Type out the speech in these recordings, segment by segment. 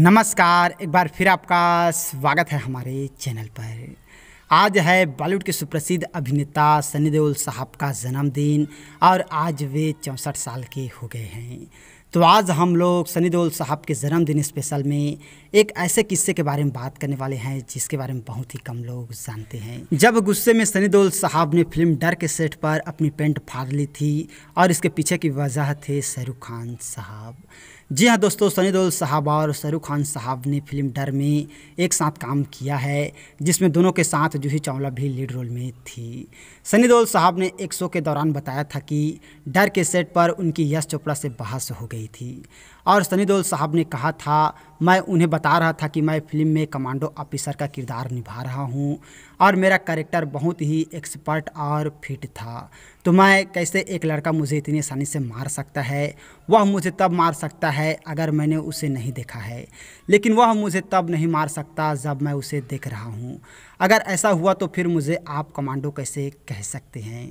नमस्कार एक बार फिर आपका स्वागत है हमारे चैनल पर आज है बॉलीवुड के सुप्रसिद्ध अभिनेता सनी देओल साहब का जन्मदिन और आज वे चौंसठ साल के हो गए हैं तो आज हम लोग सनी देओल साहब के जन्मदिन स्पेशल में एक ऐसे किस्से के बारे में बात करने वाले हैं जिसके बारे में बहुत ही कम लोग जानते हैं जब गुस्से में सनी देओल साहब ने फिल्म डर के सेट पर अपनी पेंट फाड़ ली थी और इसके पीछे की वजह थे शाहरुख खान साहब जी हाँ दोस्तों सनी देओल साहब और शाहरुख खान साहब ने फिल्म डर में एक साथ काम किया है जिसमें दोनों के साथ जूही चावला भी लीड रोल में थी सनी देओल साहब ने एक शो के दौरान बताया था कि डर के सेट पर उनकी यश चोपड़ा से बहस हो गई थी और सनी देओल साहब ने कहा था मैं उन्हें बता रहा था कि मैं फिल्म में कमांडो ऑफिसर का किरदार निभा रहा हूँ और मेरा कैरेक्टर बहुत ही एक्सपर्ट और फिट था तो मैं कैसे एक लड़का मुझे इतनी आसानी से मार सकता है वह मुझे तब मार सकता है अगर मैंने उसे नहीं देखा है लेकिन वह मुझे तब नहीं मार सकता जब मैं उसे देख रहा हूँ अगर ऐसा हुआ तो फिर मुझे आप कमांडो कैसे कह सकते हैं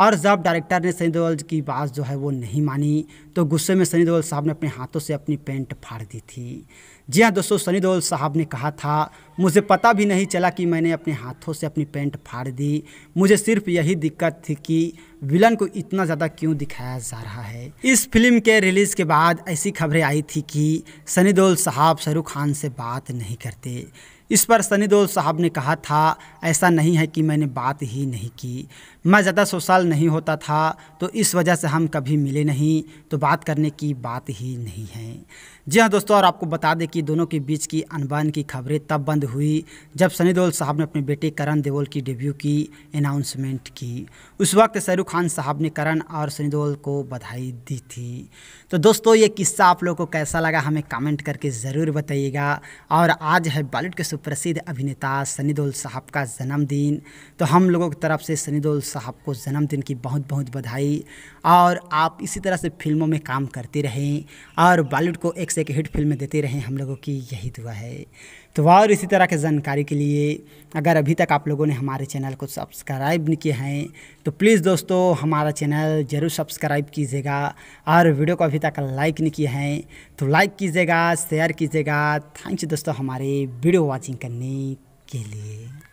और जब डायरेक्टर ने सनी देओल की बात जो है वो नहीं मानी तो गुस्से में सनी देओल साहब ने अपने हाथों से अपनी पेंट फाड़ दी थी जी हाँ दोस्तों सनी देओल साहब ने कहा था मुझे पता भी नहीं चला कि मैंने अपने हाथों से अपनी पेंट फाड़ दी मुझे सिर्फ यही दिक्कत थी कि विलन को इतना ज़्यादा क्यों दिखाया जा रहा है इस फिल्म के रिलीज़ के बाद ऐसी खबरें आई थी कि सनी देओल साहब शाहरुख खान से बात नहीं करते इस पर सनी देओल साहब ने कहा था ऐसा नहीं है कि मैंने बात ही नहीं की मैं ज़्यादा सोशल नहीं होता था तो इस वजह से हम कभी मिले नहीं तो बात करने की बात ही नहीं है जी हाँ दोस्तों और आपको बता दें कि दोनों के बीच की अनबन की खबरें तब बंद हुई जब सनी देओल साहब ने अपने बेटे करण देओल की डेब्यू की अनाउंसमेंट की उस वक्त शाहरुख खान साहब ने करण और सनी देओल को बधाई दी थी तो दोस्तों ये किस्सा आप लोगों को कैसा लगा हमें कमेंट करके ज़रूर बताइएगा और आज है बॉलीवुड के सुप्रसिद्ध अभिनेता सनी देओल साहब का जन्मदिन तो हम लोगों की तरफ से सनी देओल साहब को जन्म दिन की बहुत बहुत बधाई और आप इसी तरह से फिल्मों में काम करते रहें और बॉलीवुड को एक से एक हिट फिल्म देते रहें हम लोगों की यही दुआ है तो और इसी तरह के जानकारी के लिए अगर अभी तक आप लोगों ने हमारे चैनल को सब्सक्राइब नहीं किए हैं तो प्लीज़ दोस्तों हमारा चैनल ज़रूर सब्सक्राइब कीजिएगा और वीडियो को अभी तक लाइक नहीं किए हैं तो लाइक कीजिएगा शेयर कीजिएगा थैंक यू दोस्तों हमारे वीडियो वॉचिंग करने के लिए